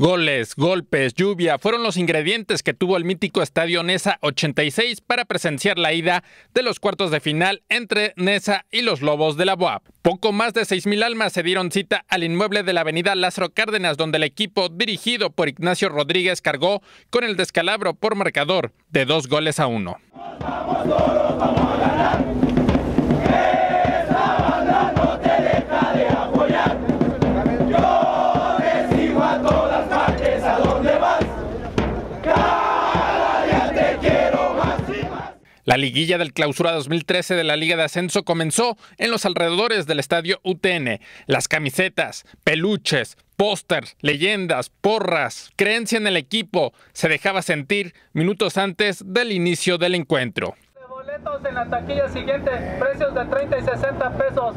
Goles, golpes, lluvia fueron los ingredientes que tuvo el mítico estadio Nesa 86 para presenciar la ida de los cuartos de final entre Nesa y los Lobos de la Boab. Poco más de 6.000 almas se dieron cita al inmueble de la avenida Lázaro Cárdenas, donde el equipo dirigido por Ignacio Rodríguez cargó con el descalabro por marcador de dos goles a uno. La liguilla del clausura 2013 de la Liga de Ascenso comenzó en los alrededores del estadio UTN. Las camisetas, peluches, pósters, leyendas, porras, creencia en el equipo se dejaba sentir minutos antes del inicio del encuentro. boletos en la taquilla siguiente, precios de 30 y 60 pesos.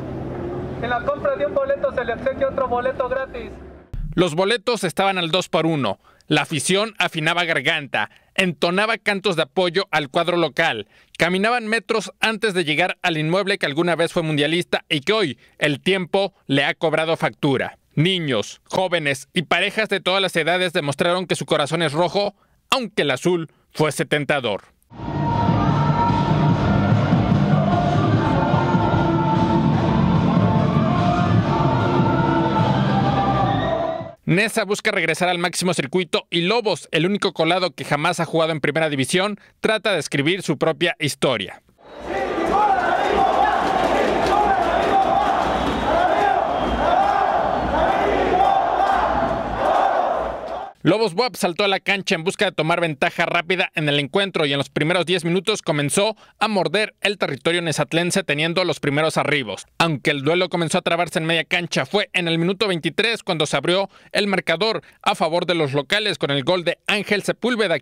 En la compra de un boleto se le otro boleto gratis. Los boletos estaban al 2 por 1. La afición afinaba garganta, entonaba cantos de apoyo al cuadro local. Caminaban metros antes de llegar al inmueble que alguna vez fue mundialista y que hoy el tiempo le ha cobrado factura. Niños, jóvenes y parejas de todas las edades demostraron que su corazón es rojo, aunque el azul fuese tentador. Nessa busca regresar al máximo circuito y Lobos, el único colado que jamás ha jugado en primera división, trata de escribir su propia historia. Lobos BUAP saltó a la cancha en busca de tomar ventaja rápida en el encuentro y en los primeros 10 minutos comenzó a morder el territorio nezatlense teniendo los primeros arribos. Aunque el duelo comenzó a trabarse en media cancha, fue en el minuto 23 cuando se abrió el marcador a favor de los locales con el gol de Ángel Sepúlveda.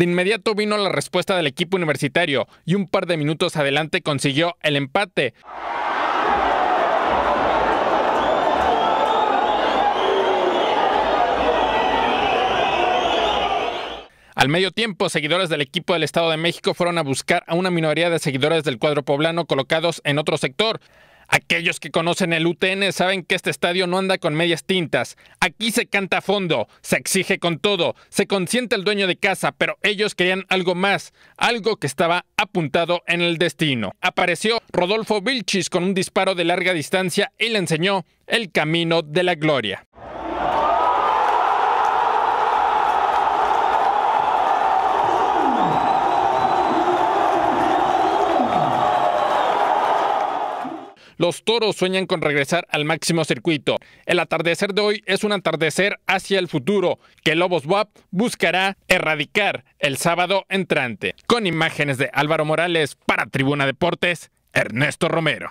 De inmediato vino la respuesta del equipo universitario y un par de minutos adelante consiguió el empate. Al medio tiempo, seguidores del equipo del Estado de México fueron a buscar a una minoría de seguidores del cuadro poblano colocados en otro sector. Aquellos que conocen el UTN saben que este estadio no anda con medias tintas. Aquí se canta a fondo, se exige con todo, se consiente el dueño de casa, pero ellos querían algo más, algo que estaba apuntado en el destino. Apareció Rodolfo Vilchis con un disparo de larga distancia y le enseñó el camino de la gloria. Los toros sueñan con regresar al máximo circuito. El atardecer de hoy es un atardecer hacia el futuro que Lobos WAP buscará erradicar el sábado entrante. Con imágenes de Álvaro Morales para Tribuna Deportes, Ernesto Romero.